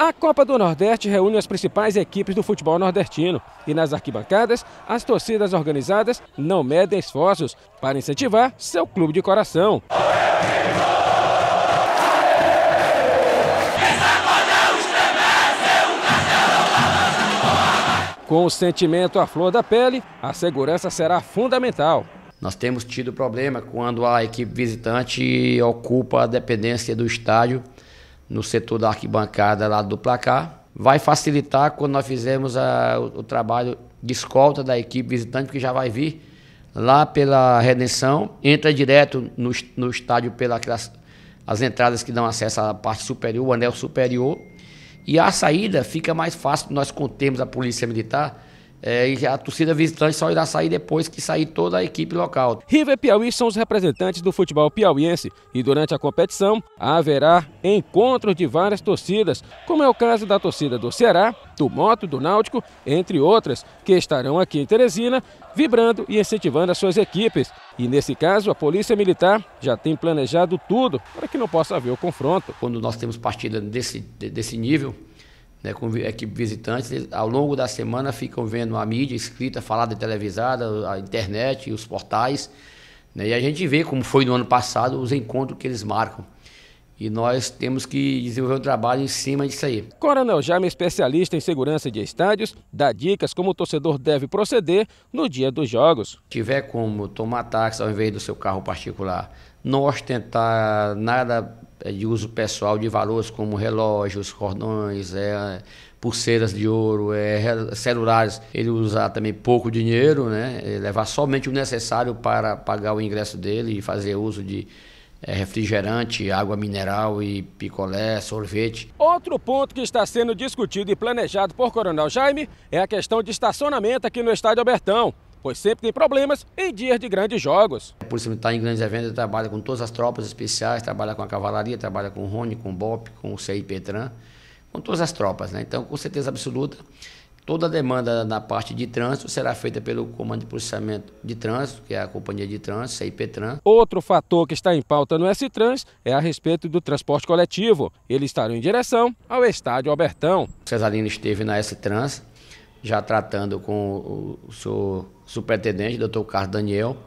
A Copa do Nordeste reúne as principais equipes do futebol nordestino e nas arquibancadas, as torcidas organizadas não medem esforços para incentivar seu clube de coração. Com o sentimento à flor da pele, a segurança será fundamental. Nós temos tido problema quando a equipe visitante ocupa a dependência do estádio no setor da arquibancada lá do placar. Vai facilitar quando nós fizermos a, o, o, trabalho de escolta da equipe visitante, que já vai vir lá pela Redenção, entra direto no, no estádio pelas as entradas que dão acesso à parte superior, o anel superior, e a saída fica mais fácil nós contemos a polícia militar é, e a torcida visitante só irá sair depois que sair toda a equipe local. River e Piauí são os representantes do futebol piauiense e durante a competição haverá encontros de várias torcidas, como é o caso da torcida do Ceará, do Moto, do Náutico, entre outras, que estarão aqui em Teresina vibrando e incentivando as suas equipes. E nesse caso, a Polícia Militar já tem planejado tudo para que não possa haver o confronto. Quando nós temos partida desse, desse nível, né, com equipe é visitantes, ao longo da semana ficam vendo a mídia escrita, falada e televisada, a internet e os portais. Né, e a gente vê como foi no ano passado os encontros que eles marcam. E nós temos que desenvolver um trabalho em cima disso aí. Coronel Jaime, especialista em segurança de estádios, dá dicas como o torcedor deve proceder no dia dos jogos. Tiver como tomar táxi ao invés do seu carro particular, não ostentar nada eh, de uso pessoal de valores como relógios, cordões, é, pulseiras de ouro, é, celulares, ele usar também pouco dinheiro, né? levar somente o necessário para pagar o ingresso dele e fazer uso de é refrigerante, água mineral e picolé, sorvete. Outro ponto que está sendo discutido e planejado por Coronel Jaime é a questão de estacionamento aqui no estádio Albertão, pois sempre tem problemas em dias de grandes jogos. A Polícia Militar em grandes eventos trabalha com todas as tropas especiais, trabalha com a cavalaria, trabalha com o Rony, com o BOP, com o CIPETRAN, com todas as tropas, né? Então, com certeza absoluta, Toda a demanda na parte de trânsito será feita pelo Comando de Processamento de Trânsito, que é a Companhia de Trânsito, IPTRAN. Outro fator que está em pauta no S-Trans é a respeito do transporte coletivo. Ele estará em direção ao Estádio Albertão. Cesarino esteve na S-Trans, já tratando com o seu superintendente, doutor Carlos Daniel,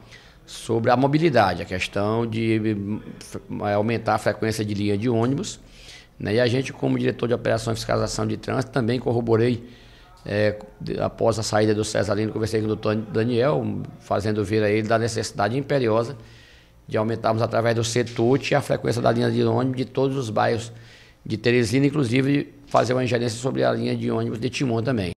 sobre a mobilidade, a questão de hum, é, aumentar a frequência de linha de ônibus. Né? E a gente, como diretor de operação e fiscalização de trânsito, também corroborei é, após a saída do Lino, conversei com o doutor Daniel, fazendo vir a ele da necessidade imperiosa de aumentarmos através do CETUT a frequência da linha de ônibus de todos os bairros de Teresina, inclusive fazer uma ingerência sobre a linha de ônibus de Timon também.